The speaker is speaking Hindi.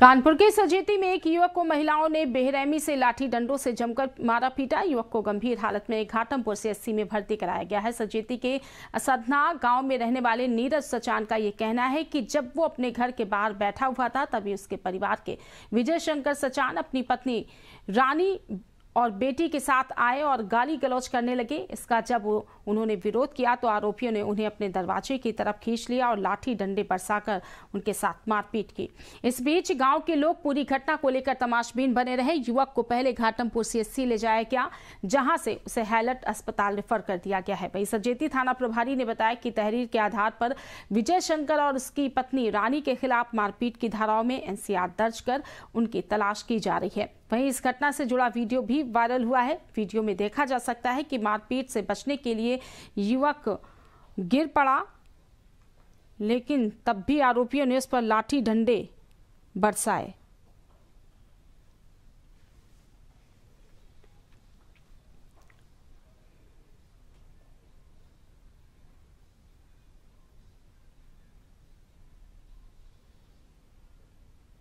कानपुर के सजेती में एक युवक को महिलाओं ने बेहरहमी से लाठी डंडों से जमकर मारा पीटा युवक को गंभीर हालत में घाटमपुर से एससी में भर्ती कराया गया है सजेती के असदना गांव में रहने वाले नीरज सचान का ये कहना है कि जब वो अपने घर के बाहर बैठा हुआ था तभी उसके परिवार के विजय शंकर सचान अपनी पत्नी रानी और बेटी के साथ आए और गाली गलौज करने लगे इसका जब उन्होंने विरोध किया तो आरोपियों ने उन्हें अपने दरवाजे की तरफ खींच लिया और लाठी डंडे बरसाकर उनके साथ मारपीट की इस बीच गांव के लोग पूरी घटना को लेकर तमाशबीन बने रहे युवक को पहले घाटमपुर सीएससी ले जाया गया जहां से उसे हैलट अस्पताल रेफर कर दिया गया है वही सजेती थाना प्रभारी ने बताया कि तहरीर के आधार पर विजय शंकर और उसकी पत्नी रानी के खिलाफ मारपीट की धाराओं में एनसीआर दर्ज कर उनकी तलाश की जा रही है वहीं इस घटना से जुड़ा वीडियो भी वायरल हुआ है वीडियो में देखा जा सकता है कि मारपीट से बचने के लिए युवक गिर पड़ा लेकिन तब भी आरोपियों ने उस पर लाठी डंडे बरसाए